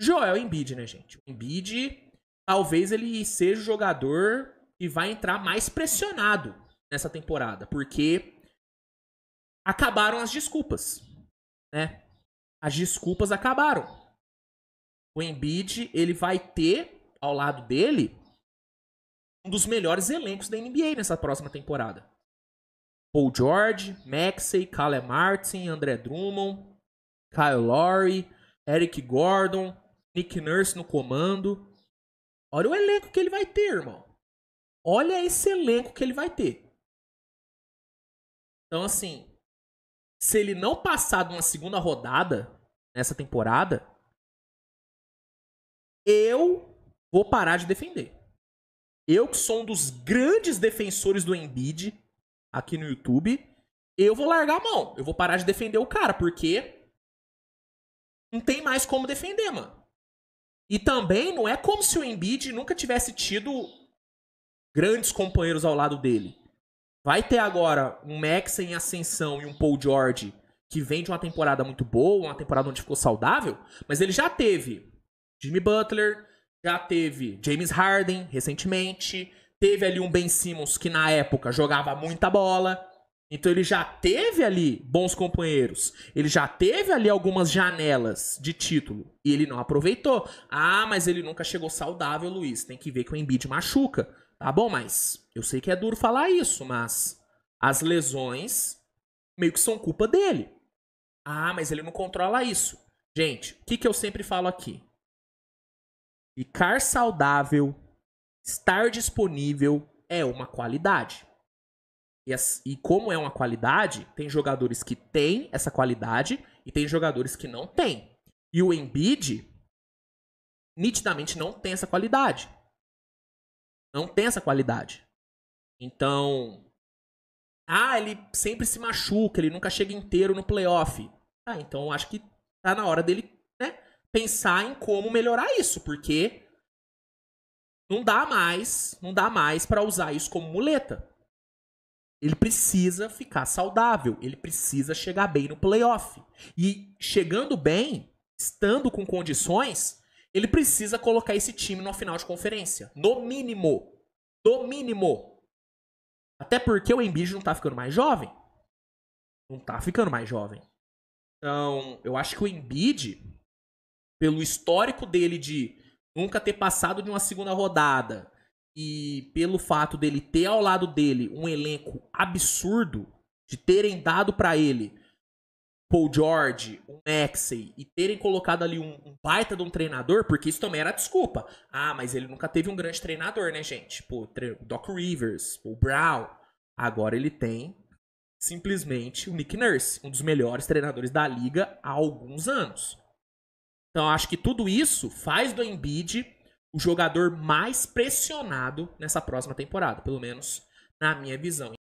Joel Embiid, né, gente? O Embiid, talvez ele seja o jogador que vai entrar mais pressionado nessa temporada, porque acabaram as desculpas, né? As desculpas acabaram. O Embiid, ele vai ter ao lado dele um dos melhores elencos da NBA nessa próxima temporada. Paul George, Maxey, Kale Martin, André Drummond, Kyle Lowry, Eric Gordon, Nick Nurse no comando. Olha o elenco que ele vai ter, irmão. Olha esse elenco que ele vai ter. Então, assim, se ele não passar de uma segunda rodada nessa temporada, eu vou parar de defender. Eu que sou um dos grandes defensores do Embiid aqui no YouTube, eu vou largar a mão. Eu vou parar de defender o cara, porque não tem mais como defender, mano. E também não é como se o Embiid nunca tivesse tido grandes companheiros ao lado dele. Vai ter agora um Max em ascensão e um Paul George que vem de uma temporada muito boa, uma temporada onde ficou saudável, mas ele já teve Jimmy Butler, já teve James Harden recentemente, teve ali um Ben Simmons que na época jogava muita bola. Então ele já teve ali bons companheiros, ele já teve ali algumas janelas de título e ele não aproveitou. Ah, mas ele nunca chegou saudável, Luiz. Tem que ver que o Embiid machuca. Tá bom, mas eu sei que é duro falar isso, mas as lesões meio que são culpa dele. Ah, mas ele não controla isso. Gente, o que, que eu sempre falo aqui? Ficar saudável, estar disponível é uma qualidade. E, as, e como é uma qualidade, tem jogadores que têm essa qualidade e tem jogadores que não têm. E o Embiid nitidamente não tem essa qualidade. Não tem essa qualidade. Então, ah, ele sempre se machuca, ele nunca chega inteiro no playoff. Ah, então acho que tá na hora dele, né, pensar em como melhorar isso, porque não dá mais, não dá mais para usar isso como muleta. Ele precisa ficar saudável, ele precisa chegar bem no playoff. E chegando bem, estando com condições, ele precisa colocar esse time numa final de conferência. No mínimo. No mínimo. Até porque o Embiid não tá ficando mais jovem. Não tá ficando mais jovem. Então, eu acho que o Embiid, pelo histórico dele de nunca ter passado de uma segunda rodada, e pelo fato dele ter ao lado dele um elenco absurdo, de terem dado para ele Paul George, um Maxey e terem colocado ali um, um, baita de um treinador, porque isso também era desculpa. Ah, mas ele nunca teve um grande treinador, né, gente? Pô, Doc Rivers, o Brown. Agora ele tem simplesmente o Nick Nurse, um dos melhores treinadores da liga há alguns anos. Então acho que tudo isso faz do Embiid o jogador mais pressionado nessa próxima temporada, pelo menos na minha visão.